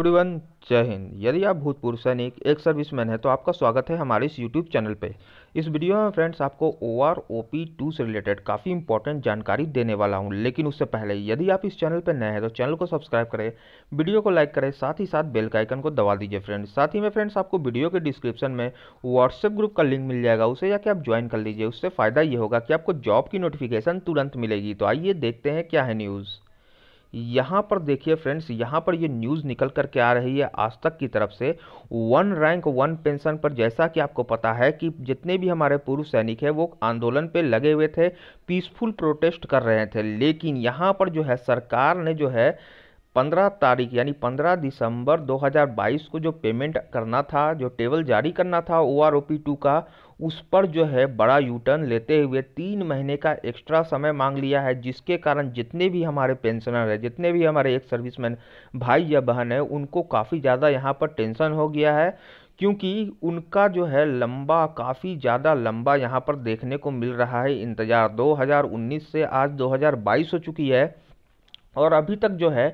everyone जय हिंद यदि आप भूतपूर्व सैनिक एक सर्विसमैन है तो आपका स्वागत है हमारे इस यूट्यूब चैनल पे इस वीडियो में फ्रेंड्स आपको O R O P two से रिलेटेड काफ़ी इंपॉर्टेंट जानकारी देने वाला हूँ लेकिन उससे पहले यदि आप इस चैनल पे नए हैं तो चैनल को सब्सक्राइब करें वीडियो को लाइक करें साथ ही साथ बेल का आइकन को दबा दीजिए फ्रेंड्स साथ ही में फ्रेंड्स आपको वीडियो के डिस्क्रिप्शन में व्हाट्सएप ग्रुप का लिंक मिल जाएगा उसे जाके आप ज्वाइन कर लीजिए उससे फ़ायदा ये होगा कि आपको जॉब की नोटिफिकेशन तुरंत मिलेगी तो आइए देखते हैं क्या है न्यूज़ यहाँ पर देखिए फ्रेंड्स यहाँ पर ये न्यूज़ निकल कर के आ रही है आज तक की तरफ से वन रैंक वन पेंशन पर जैसा कि आपको पता है कि जितने भी हमारे पूर्व सैनिक हैं वो आंदोलन पे लगे हुए थे पीसफुल प्रोटेस्ट कर रहे थे लेकिन यहाँ पर जो है सरकार ने जो है पंद्रह तारीख यानी पंद्रह दिसंबर 2022 को जो पेमेंट करना था जो टेबल जारी करना था O R O P two का उस पर जो है बड़ा यूटर्न लेते हुए तीन महीने का एक्स्ट्रा समय मांग लिया है जिसके कारण जितने भी हमारे पेंशनर हैं जितने भी हमारे एक सर्विसमैन भाई या बहन है उनको काफ़ी ज़्यादा यहाँ पर टेंशन हो गया है क्योंकि उनका जो है लंबा काफ़ी ज़्यादा लंबा यहाँ पर देखने को मिल रहा है इंतज़ार दो से आज दो हो चुकी है और अभी तक जो है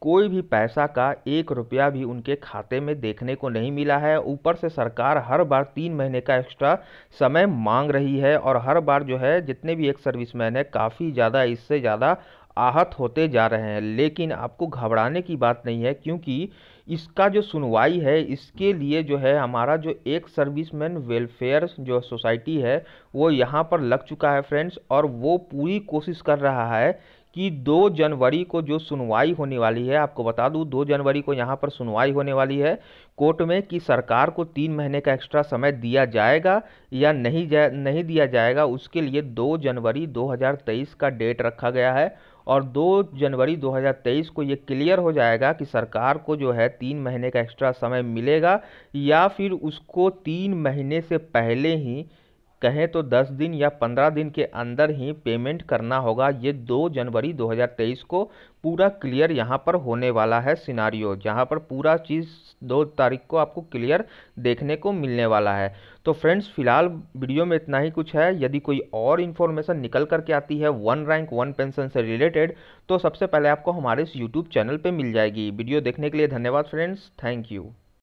कोई भी पैसा का एक रुपया भी उनके खाते में देखने को नहीं मिला है ऊपर से सरकार हर बार तीन महीने का एक्स्ट्रा समय मांग रही है और हर बार जो है जितने भी एक सर्विसमैन है काफ़ी ज़्यादा इससे ज़्यादा आहत होते जा रहे हैं लेकिन आपको घबराने की बात नहीं है क्योंकि इसका जो सुनवाई है इसके लिए जो है हमारा जो एक सर्विसमैन वेलफेयर जो सोसाइटी है वो यहाँ पर लग चुका है फ्रेंड्स और वो पूरी कोशिश कर रहा है कि 2 जनवरी को जो सुनवाई होने वाली है आपको बता दूं 2 जनवरी को यहाँ पर सुनवाई होने वाली है कोर्ट में कि सरकार को तीन महीने का एक्स्ट्रा समय दिया जाएगा या नहीं जा, नहीं दिया जाएगा उसके लिए 2 जनवरी 2023 का डेट रखा गया है और 2 जनवरी 2023 को ये क्लियर हो जाएगा कि सरकार को जो है तीन महीने का एक्स्ट्रा समय मिलेगा या फिर उसको तीन महीने से पहले ही कहें तो 10 दिन या 15 दिन के अंदर ही पेमेंट करना होगा ये 2 जनवरी 2023 को पूरा क्लियर यहाँ पर होने वाला है सिनारियो जहाँ पर पूरा चीज़ दो तारीख को आपको क्लियर देखने को मिलने वाला है तो फ्रेंड्स फिलहाल वीडियो में इतना ही कुछ है यदि कोई और इन्फॉर्मेशन निकल करके आती है वन रैंक वन पेंशन से रिलेटेड तो सबसे पहले आपको हमारे इस यूट्यूब चैनल पर मिल जाएगी वीडियो देखने के लिए धन्यवाद फ्रेंड्स थैंक यू